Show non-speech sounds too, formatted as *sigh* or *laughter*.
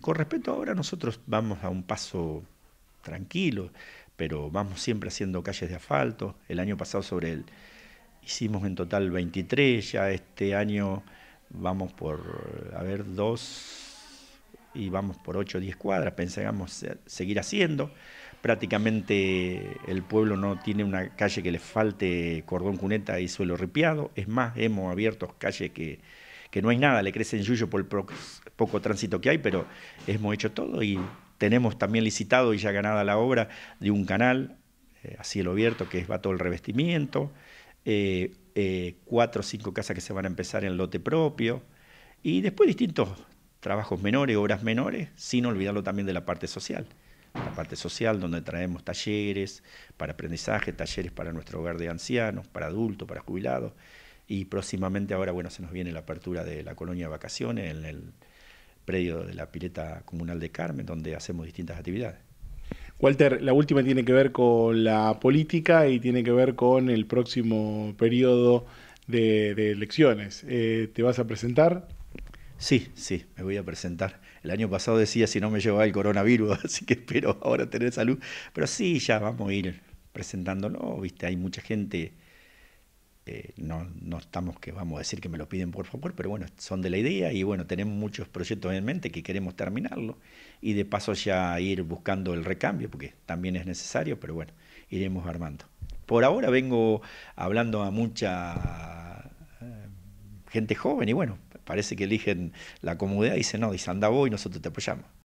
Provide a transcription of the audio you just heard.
Con respecto ahora, nosotros vamos a un paso tranquilo, pero vamos siempre haciendo calles de asfalto. El año pasado sobre el hicimos en total 23, ya este año vamos por, a ver, dos y vamos por 8 o 10 cuadras, pensamos seguir haciendo. Prácticamente el pueblo no tiene una calle que le falte cordón cuneta y suelo ripiado, es más, hemos abierto calles que que no hay nada, le crecen en Yuyo por el poco, tránsito que hay, pero hemos hecho todo y tenemos también licitado y ya ganada la obra de un canal así eh, a cielo abierto que va todo el revestimiento, eh, eh, cuatro o cinco casas que se van a empezar en lote propio y después distintos trabajos menores, obras menores, sin olvidarlo también de la parte social. La parte social donde traemos talleres para aprendizaje, talleres para nuestro hogar de ancianos, para adultos, para jubilados. Y próximamente ahora, bueno, se nos viene la apertura de la colonia de vacaciones en el predio de la pileta comunal de Carmen, donde hacemos distintas actividades. Walter, la última tiene que ver con la política y tiene que ver con el próximo periodo de, elecciones. Eh, ¿Te vas a presentar? Sí, sí, me voy a presentar. El año pasado decía si no me llevaba el coronavirus, *laughs* así que espero ahora tener salud. Pero sí, ya vamos a ir presentándolo viste, hay mucha gente eh, no, estamos que vamos a decir que me lo piden por favor, pero bueno, son de la idea y bueno, tenemos muchos proyectos en mente que queremos terminarlo y de paso ya ir buscando el recambio, porque también es necesario, pero bueno, iremos armando. Por ahora vengo hablando a mucha eh, gente joven y bueno, parece que eligen la comodidad y dicen, no, dice, anda vos y nosotros te apoyamos.